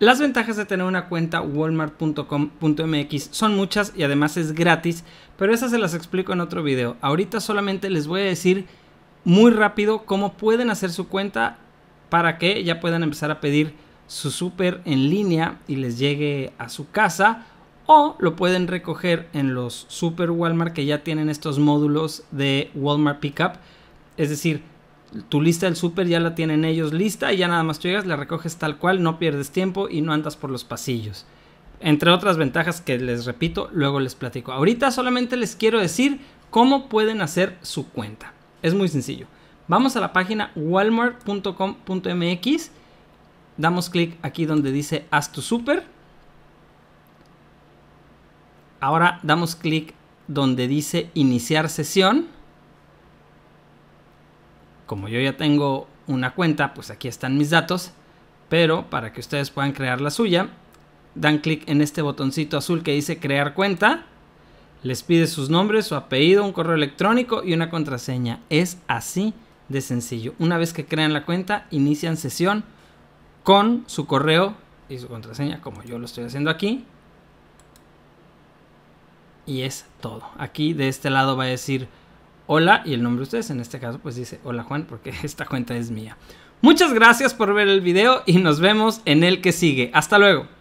Las ventajas de tener una cuenta walmart.com.mx son muchas y además es gratis, pero esas se las explico en otro video. Ahorita solamente les voy a decir muy rápido cómo pueden hacer su cuenta para que ya puedan empezar a pedir su súper en línea y les llegue a su casa o lo pueden recoger en los super Walmart que ya tienen estos módulos de Walmart Pickup. Es decir, tu lista del super ya la tienen ellos lista y ya nada más tú llegas, la recoges tal cual, no pierdes tiempo y no andas por los pasillos. Entre otras ventajas que les repito, luego les platico. Ahorita solamente les quiero decir cómo pueden hacer su cuenta. Es muy sencillo. Vamos a la página walmart.com.mx, damos clic aquí donde dice haz tu super Ahora damos clic donde dice iniciar sesión como yo ya tengo una cuenta, pues aquí están mis datos, pero para que ustedes puedan crear la suya, dan clic en este botoncito azul que dice crear cuenta, les pide sus nombres, su apellido, un correo electrónico y una contraseña. Es así de sencillo. Una vez que crean la cuenta, inician sesión con su correo y su contraseña, como yo lo estoy haciendo aquí. Y es todo. Aquí de este lado va a decir hola y el nombre de ustedes. En este caso pues dice hola Juan porque esta cuenta es mía. Muchas gracias por ver el video y nos vemos en el que sigue. Hasta luego.